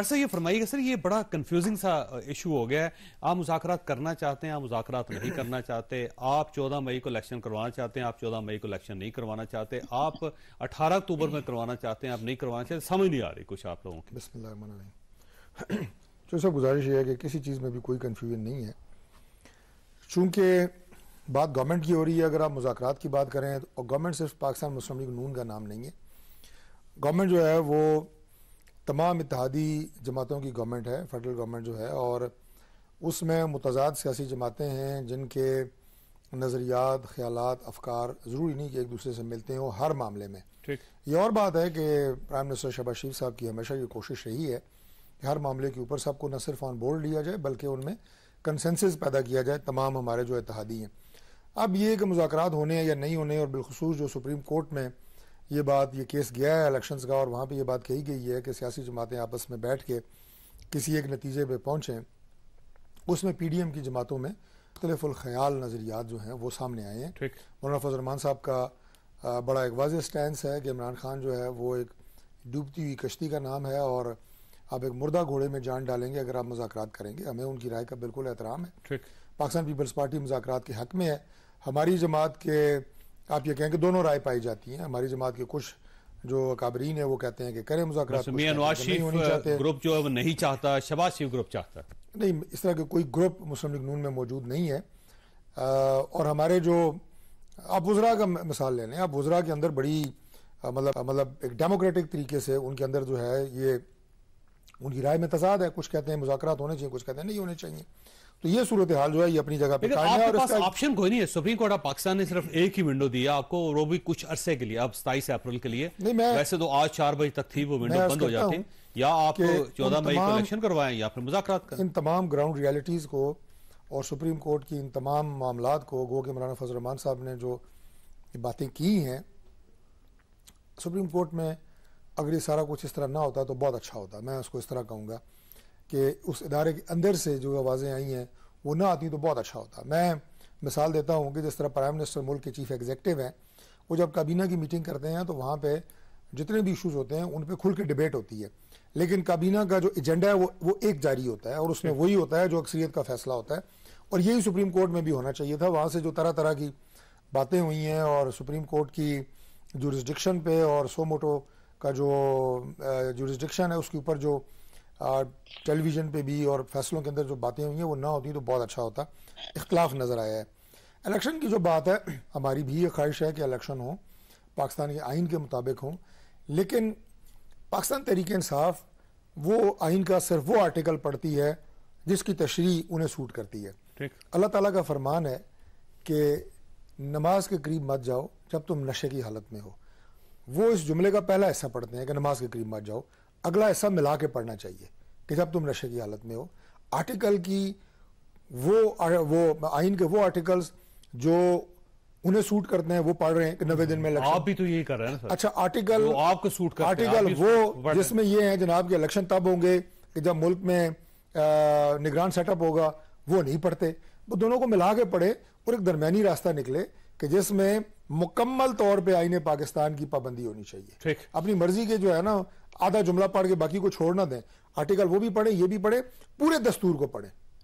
Sir ये फरमाइएगा sir ये बड़ा कंफ्यूजिंग सा इशू हो गया है आप मुजाकर करना चाहते हैं आप मुजाकर नहीं करना चाहते आप 14 मई को इलेक्शन करवाना चाहते हैं आप 14 मई को इलेक्शन नहीं करवाना चाहते आप 18 अक्टूबर में करवाना चाहते हैं आप नहीं करवाना चाहते समझ नहीं आ रही कुछ आप लोगों की बिस्मिल्लाह सर गुजारिश है कि किसी चीज़ में भी कोई कन्फ्यूजन नहीं है चूंकि बात गवर्नमेंट की हो रही है अगर आप मुजाकर की बात करें तो गवर्नमेंट सिर्फ पाकिस्तान मुस्लिम लीग नून का नाम नहीं है गवर्नमेंट जो है वो तमाम इतिहादी जमातों की गवर्नमेंट है फेडरल गवर्नमेंट जो है और उसमें मुतजाद सियासी जमातें हैं जिनके नज़रियात ख्याल अफकार ज़रूरी नहीं कि एक दूसरे से मिलते हों हर मामले में ये और बात है कि प्राइम मिनिस्टर शहबाज शरीफ साहब की हमेशा ये कोशिश रही है कि हर मामले के ऊपर सबको न सिर्फ ऑन बोर्ड लिया जाए बल्कि उनमें कंसेंसिस पैदा किया जाए तमाम हमारे जो इतिहादी हैं अब ये कि मुजाकर होने या नहीं होने और बिलखसूस जो सुप्रीम कोर्ट में ये बात ये केस गया है इलेक्शंस का और वहाँ पे ये बात कही गई है कि सियासी जमातें आपस में बैठ के किसी एक नतीजे पे पहुँचें उसमें पी डी एम की जमातों में ख़्याल नज़रियात जो हैं वो सामने आए हैं मौलाना रमान साहब का बड़ा एक वाज स्टैंड है कि इमरान खान जो है वो एक डूबती हुई कश्ती का नाम है और आप एक मुर्दा घोड़े में जान डालेंगे अगर आप मुजाकर करेंगे हमें उनकी राय का बिल्कुल एहतराम है पाकिस्तान पीपल्स पार्टी मुजाकर के हक में है हमारी जमात के आप ये कहें कि दोनों राय पाई जाती हैं हमारी जमात के कुछ जो अकाबरीन है वो कहते हैं कि करें मुजाकर ग्रुप जो है वो नहीं चाहता शबाज शरीफ ग्रुप चाहता नहीं इस तरह के कोई ग्रुप मुस्लिम लीग नून में मौजूद नहीं है आ, और हमारे जो आप वजरा का मिसाल ले लें आप वजरा के अंदर बड़ी मतलब मतलब एक डेमोक्रेटिक तरीके से उनके अंदर जो है ये उनकी राय में तजाद है कुछ कहते हैं मुजाकर होने चाहिए कुछ कहते हैं नहीं होने चाहिए तो ये सूरत हाल जो है ये अपनी जगह पर ऑप्शन कोई नहीं है सुप्रीम कोर्ट ऑफ पाकिस्तान ने सिर्फ एक ही विंडो दिया आपको वो भी कुछ अरसे के लिए अब सताईस अप्रैल के लिए नहीं मैं वैसे तो आज चार बजे तक थी वो विंडो बंद हो जाती है या आप चौदह मई को इलेक्शन करवाएं या फिर मुजाकर इन तमाम ग्राउंड रियलिटीज को और सुप्रीम कोर्ट की इन तमाम मामला को गो के मौलाना फजल साहब ने जो बातें की हैं सुप्रीम कोर्ट में अगर ये सारा कुछ इस तरह ना होता तो बहुत अच्छा होता मैं उसको इस तरह कहूँगा कि उस इदारे के अंदर से जो आवाज़ें आई हैं वो ना आती तो बहुत अच्छा होता मैं मिसाल देता हूँ कि जिस तरह प्राइम मिनिस्टर मुल्क के चीफ एग्जेक्टिव हैं वो जब काबीना की मीटिंग करते हैं तो वहाँ पर जितने भी इशूज़ होते हैं उन पर खुल के डिबेट होती है लेकिन काबीना का जो एजेंडा है वो वो एक जारी होता है और उसमें वही होता है जो अक्सरीत का फैसला होता है और यही सुप्रीम कोर्ट में भी होना चाहिए था वहाँ से जो तरह तरह की बातें हुई हैं और सुप्रीम कोर्ट की जो रिस्ट्रिक्शन पे और सो मोटो का जो जुरिस्डिक्शन है उसके ऊपर जो टेलीविज़न पे भी और फैसलों के अंदर जो बातें हुई हैं वो ना होती तो बहुत अच्छा होता इख्तलाफ नज़र आया है इलेक्शन की जो बात है हमारी भी ये ख्वाहिश है कि इलेक्शन हो पाकिस्तान के आइन के मुताबिक हों लेकिन पाकिस्तान तहरीक इंसाफ वो आइन का सिर्फ वो आर्टिकल पढ़ती है जिसकी तशरी उन्हें सूट करती है अल्लाह ताला का फरमान है कि नमाज के करीब मत जाओ जब तुम नशे की हालत में हो वो इस जुमले का पहला हिस्सा पढ़ते हैं कि नमाज के करीब मत जाओ अगला हिस्सा मिला के पढ़ना चाहिए कि जब तुम नशे की हालत में हो आर्टिकल की वो वो आइन के वो आर्टिकल्स जो उन्हें सूट करते हैं वो पढ़ रहे हैं कि नब्बे दिन में इलेक्शन आप भी तो यही कर रहे हैं सर। अच्छा आर्टिकल वो आपको सूट करते आर्टिकल आप वो जिसमें ये है जनाब के इलेक्शन तब होंगे कि जब मुल्क में निगरान सेटअप होगा वो नहीं पढ़ते वो दोनों को मिला के पढ़े और एक दरमिया रास्ता निकले कि जिसमें मुकम्मल तौर पे आईने पाकिस्तान की पाबंदी होनी चाहिए ठीक अपनी मर्जी के जो है ना आधा जुमला पढ़ के बाकी को छोड़ दें आर्टिकल वो भी पढ़े ये भी पढ़े पूरे दस्तूर को पढ़े